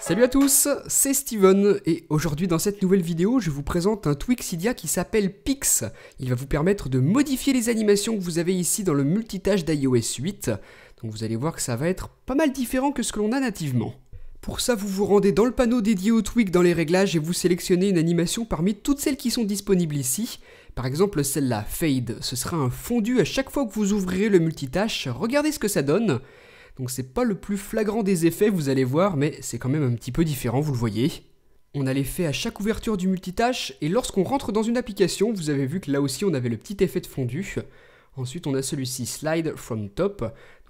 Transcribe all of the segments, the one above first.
Salut à tous, c'est Steven et aujourd'hui dans cette nouvelle vidéo je vous présente un Twixidia qui s'appelle Pix. Il va vous permettre de modifier les animations que vous avez ici dans le multitâche d'iOS 8. Donc vous allez voir que ça va être pas mal différent que ce que l'on a nativement. Pour ça, vous vous rendez dans le panneau dédié au Twix dans les réglages et vous sélectionnez une animation parmi toutes celles qui sont disponibles ici. Par exemple, celle-là, Fade, ce sera un fondu à chaque fois que vous ouvrirez le multitâche, regardez ce que ça donne. Donc c'est pas le plus flagrant des effets, vous allez voir, mais c'est quand même un petit peu différent, vous le voyez. On a l'effet à chaque ouverture du multitâche, et lorsqu'on rentre dans une application, vous avez vu que là aussi on avait le petit effet de fondu. Ensuite on a celui-ci, Slide from Top,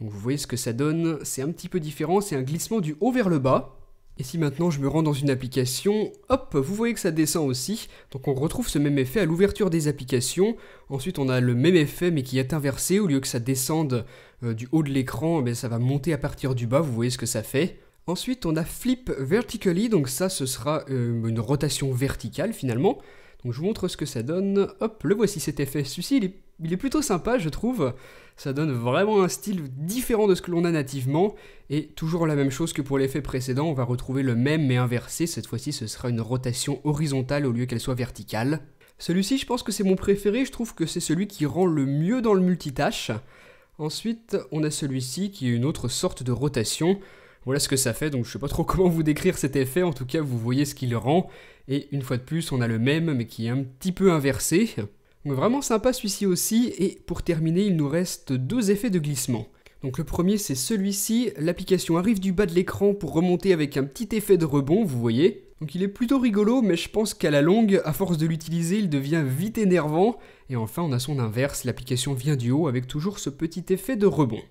donc vous voyez ce que ça donne, c'est un petit peu différent, c'est un glissement du haut vers le bas. Et si maintenant je me rends dans une application, hop, vous voyez que ça descend aussi. Donc on retrouve ce même effet à l'ouverture des applications. Ensuite on a le même effet mais qui est inversé. Au lieu que ça descende euh, du haut de l'écran, mais eh ça va monter à partir du bas, vous voyez ce que ça fait. Ensuite on a Flip Vertically, donc ça ce sera euh, une rotation verticale finalement. Donc je vous montre ce que ça donne. Hop, le voici cet effet. celui est il est plutôt sympa, je trouve. Ça donne vraiment un style différent de ce que l'on a nativement, et toujours la même chose que pour l'effet précédent, on va retrouver le même mais inversé, cette fois-ci ce sera une rotation horizontale au lieu qu'elle soit verticale. Celui-ci, je pense que c'est mon préféré, je trouve que c'est celui qui rend le mieux dans le multitâche. Ensuite, on a celui-ci qui est une autre sorte de rotation. Voilà ce que ça fait, donc je sais pas trop comment vous décrire cet effet, en tout cas vous voyez ce qu'il rend. Et une fois de plus, on a le même mais qui est un petit peu inversé vraiment sympa celui-ci aussi, et pour terminer, il nous reste deux effets de glissement. Donc le premier c'est celui-ci, l'application arrive du bas de l'écran pour remonter avec un petit effet de rebond, vous voyez. Donc il est plutôt rigolo, mais je pense qu'à la longue, à force de l'utiliser, il devient vite énervant. Et enfin on a son inverse, l'application vient du haut avec toujours ce petit effet de rebond.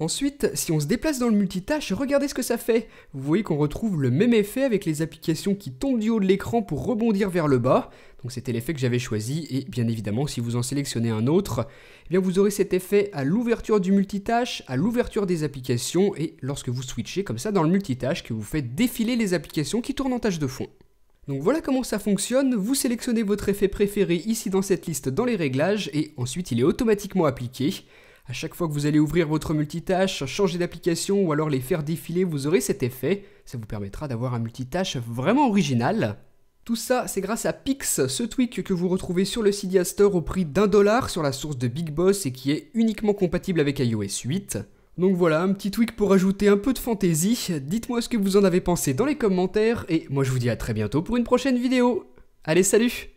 Ensuite, si on se déplace dans le multitâche, regardez ce que ça fait. Vous voyez qu'on retrouve le même effet avec les applications qui tombent du haut de l'écran pour rebondir vers le bas. Donc c'était l'effet que j'avais choisi et bien évidemment si vous en sélectionnez un autre, eh bien vous aurez cet effet à l'ouverture du multitâche, à l'ouverture des applications et lorsque vous switchez comme ça dans le multitâche que vous faites défiler les applications qui tournent en tâche de fond. Donc voilà comment ça fonctionne, vous sélectionnez votre effet préféré ici dans cette liste dans les réglages et ensuite il est automatiquement appliqué. À chaque fois que vous allez ouvrir votre multitâche, changer d'application ou alors les faire défiler, vous aurez cet effet. Ça vous permettra d'avoir un multitâche vraiment original. Tout ça, c'est grâce à Pix, ce tweak que vous retrouvez sur le Cydia Store au prix d'un dollar sur la source de Big Boss et qui est uniquement compatible avec iOS 8. Donc voilà, un petit tweak pour ajouter un peu de fantaisie. Dites-moi ce que vous en avez pensé dans les commentaires et moi je vous dis à très bientôt pour une prochaine vidéo. Allez, salut